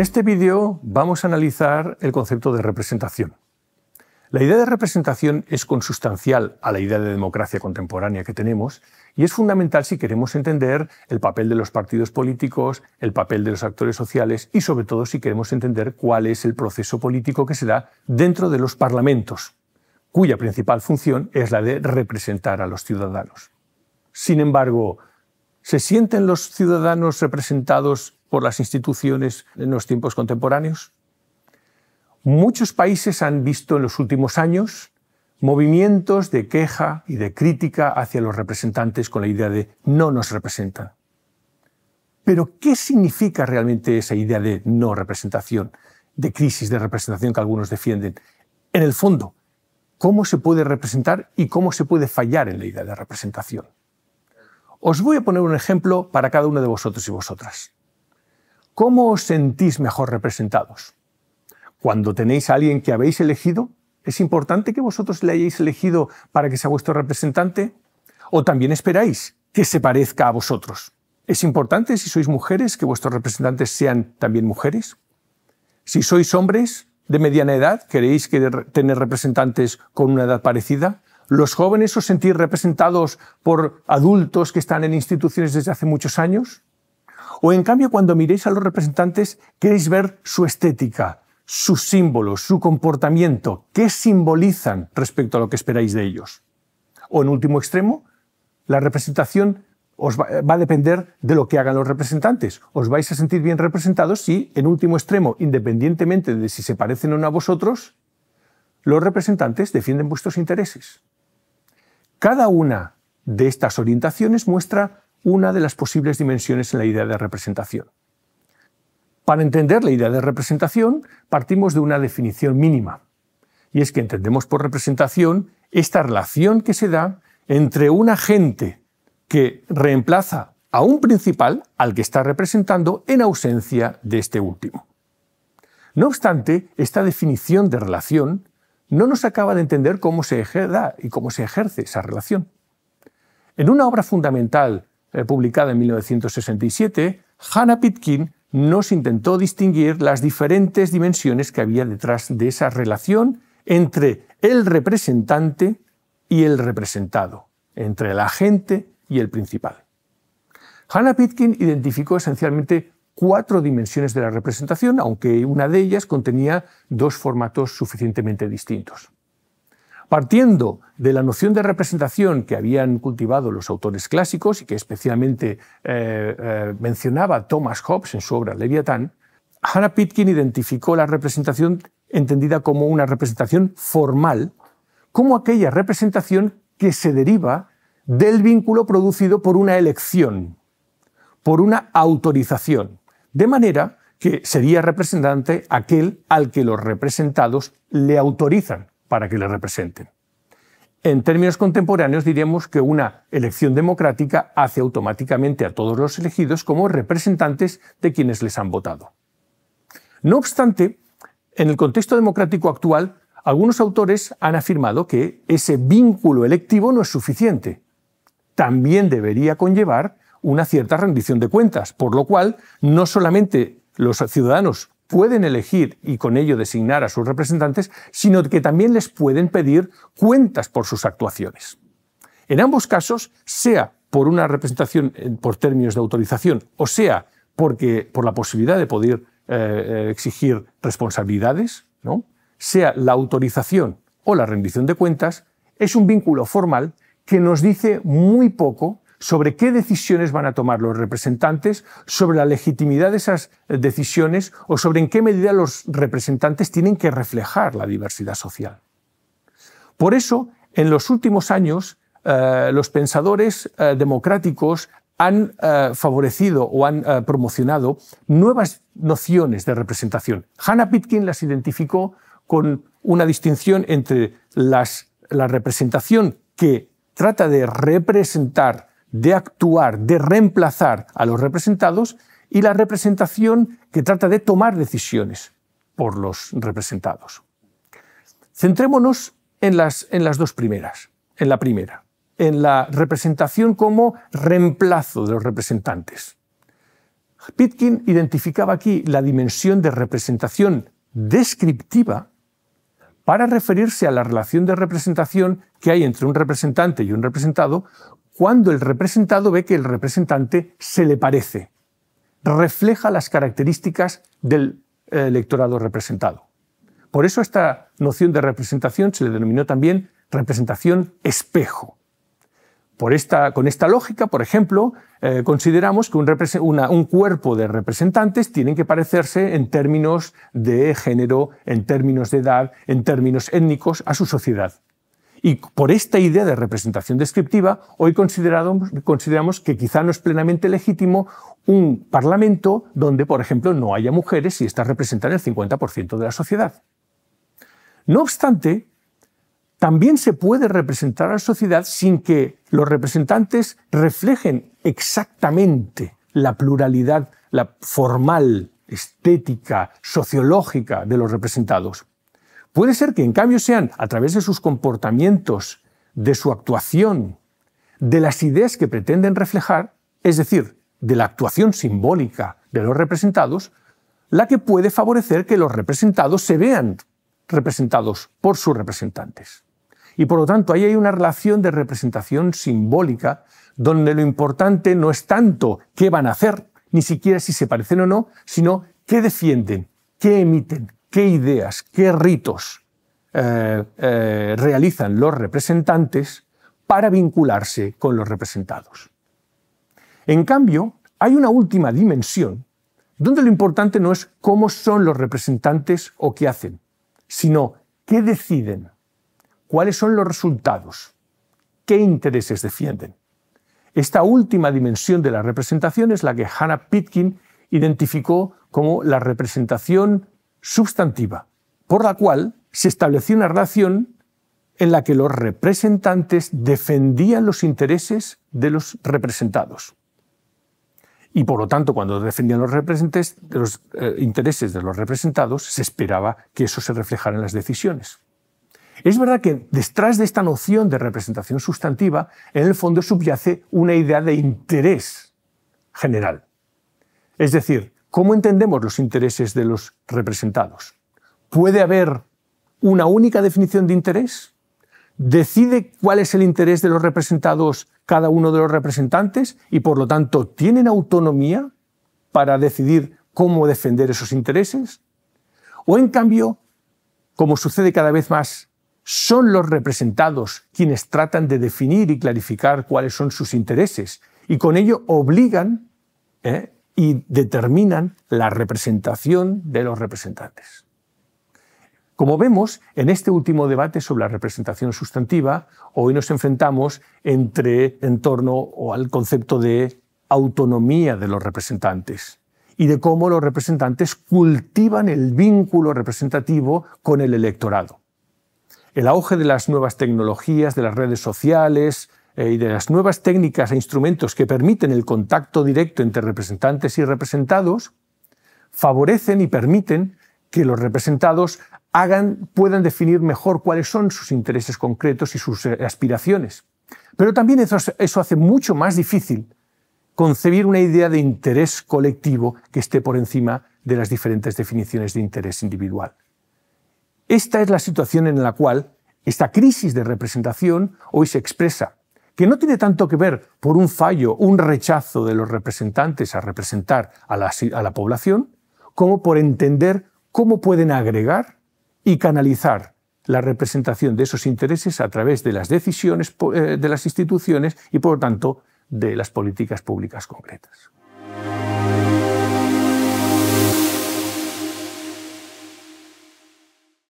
En este vídeo vamos a analizar el concepto de representación. La idea de representación es consustancial a la idea de democracia contemporánea que tenemos y es fundamental si queremos entender el papel de los partidos políticos, el papel de los actores sociales y sobre todo si queremos entender cuál es el proceso político que se da dentro de los parlamentos, cuya principal función es la de representar a los ciudadanos. Sin embargo, ¿Se sienten los ciudadanos representados por las instituciones en los tiempos contemporáneos? Muchos países han visto en los últimos años movimientos de queja y de crítica hacia los representantes con la idea de no nos representan. Pero, ¿qué significa realmente esa idea de no representación, de crisis de representación que algunos defienden? En el fondo, ¿cómo se puede representar y cómo se puede fallar en la idea de representación? Os voy a poner un ejemplo para cada uno de vosotros y vosotras. ¿Cómo os sentís mejor representados? Cuando tenéis a alguien que habéis elegido, ¿es importante que vosotros le hayáis elegido para que sea vuestro representante? ¿O también esperáis que se parezca a vosotros? ¿Es importante si sois mujeres que vuestros representantes sean también mujeres? Si sois hombres de mediana edad, ¿queréis tener representantes con una edad parecida? los jóvenes os sentís representados por adultos que están en instituciones desde hace muchos años? ¿O en cambio cuando miréis a los representantes queréis ver su estética, sus símbolos, su comportamiento, qué simbolizan respecto a lo que esperáis de ellos? ¿O en último extremo, la representación os va, va, a depender de lo que hagan los representantes. Os vais a sentir bien representados si, en último extremo, independientemente de si se parecen o no a vosotros, los representantes defienden vuestros intereses. Cada una de estas orientaciones muestra una de las posibles dimensiones en la idea de representación. Para entender la idea de representación partimos de una definición mínima, y es que entendemos por representación esta relación que se da entre un agente que reemplaza a un principal al que está representando en ausencia de este último. No obstante, esta definición de relación no nos acaba de entender cómo se da y cómo se ejerce esa relación. En una obra fundamental eh, publicada en 1967, Hannah Pitkin nos intentó distinguir las diferentes dimensiones que había detrás de esa relación entre el representante y el representado, entre el agente y el principal. Hannah Pitkin identificó esencialmente cuatro dimensiones de la representación, aunque una de ellas contenía dos formatos suficientemente distintos. Partiendo de la noción de representación que habían cultivado los autores clásicos y que especialmente eh, eh, mencionaba Thomas Hobbes en su obra Leviatán, Hannah Pitkin identificó la representación entendida como una representación formal, como aquella representación que se deriva del vínculo producido por una elección, por una autorización, de manera que sería representante aquel al que los representados le autorizan para que le representen. En términos contemporáneos diríamos que una elección democrática hace automáticamente a todos los elegidos como representantes de quienes les han votado. No obstante, en el contexto democrático actual, algunos autores han afirmado que ese vínculo electivo no es suficiente. También debería conllevar una cierta rendición de cuentas, por lo cual no solamente los ciudadanos pueden elegir y con ello designar a sus representantes, sino que también les pueden pedir cuentas por sus actuaciones. En ambos casos, sea por una representación eh, por términos de autorización o sea porque, por la posibilidad de poder eh, eh, exigir responsabilidades, ¿no? sea la autorización o la rendición de cuentas, es un vínculo formal que nos dice muy poco sobre qué decisiones van a tomar los representantes, sobre la legitimidad de esas eh, decisiones o sobre en qué medida los representantes tienen que reflejar la diversidad social. Por eso, en los últimos años, eh, los pensadores eh, democráticos han favorecido o han promocionado nuevas nociones de representación. Hannah Pitkin las identificó con una distinción entre las, la representación que trata de representar de actuar, de reemplazar a los representados y la representación que trata de tomar decisiones por los representados. Centrémonos en las, en las dos primeras. En la primera, en la representación como reemplazo de los representantes. Pitkin identificaba aquí la dimensión de representación descriptiva para referirse a la relación de representación que hay entre un representante y un representado cuando el representado ve que el representante se le parece, refleja las características del eh, electorado representado. Por eso esta noción de representación se le denominó también representación espejo. con esta lógica, por ejemplo, eh, consideramos que un, un, cuerpo de representantes tienen que parecerse en términos de género, en términos de edad, en términos étnicos a su sociedad. Y por esta idea de representación descriptiva, hoy consideramos que quizá no es plenamente legítimo un parlamento donde, por ejemplo, no haya mujeres y estas representan el 50% de la sociedad. No obstante, también se puede representar a la sociedad sin que los representantes reflejen exactamente la pluralidad la formal, estética, sociológica de los representados. Puede ser que en cambio sean a través de sus comportamientos, de su actuación, de las ideas que pretenden reflejar, es decir, de la actuación simbólica de los representados, la que puede favorecer que los representados se vean representados por sus representantes. Y por lo tanto, ahí hay una relación de representación simbólica donde lo importante no es tanto qué van a hacer, ni siquiera si se parecen o no, sino qué defienden, qué emiten, qué ideas, qué ritos eh, eh, realizan los representantes para vincularse con los representados. En cambio, hay una última dimensión donde lo importante no es cómo son los representantes o qué hacen, sino qué deciden, cuáles son los resultados, qué intereses defienden. Esta última dimensión de la representación es la que Hannah Pitkin identificó como la representación sustantiva, por la cual se estableció una relación en la que los representantes defendían los intereses de los representados. Y por lo tanto, cuando defendían los, representantes, eh, intereses de los representados, se esperaba que eso se reflejara en las decisiones. Es verdad que detrás de esta noción de representación sustantiva, en el fondo subyace una idea de interés general. Es decir, ¿Cómo entendemos los intereses de los representados? ¿Puede haber una única definición de interés? ¿Decide cuál es el interés de los representados cada uno de los representantes y por lo tanto tienen autonomía para decidir cómo defender esos intereses? ¿O en cambio, como sucede cada vez más, son los representados quienes tratan de definir y clarificar cuáles son sus intereses y con ello obligan eh, y determinan la representación de los representantes. Como vemos, en este último debate sobre la representación sustantiva, hoy nos enfrentamos entre, en torno al concepto de autonomía de los representantes y de cómo los representantes cultivan el vínculo representativo con el electorado. El auge de las nuevas tecnologías, de las redes sociales, eh, y de las nuevas técnicas e instrumentos que permiten el contacto directo entre representantes y representados, favorecen y permiten que los representados hagan, puedan definir mejor cuáles son sus intereses concretos y sus eh, aspiraciones. Pero también eso, eso hace mucho más difícil concebir una idea de interés colectivo que esté por encima de las diferentes definiciones de interés individual. Esta es la situación en la cual esta crisis de representación hoy se expresa que no tiene tanto que ver por un fallo, un rechazo de los representantes a representar a la, población, como por entender cómo pueden agregar y canalizar la representación de esos intereses a través de las decisiones eh, de las instituciones y, por lo tanto, de las políticas públicas concretas.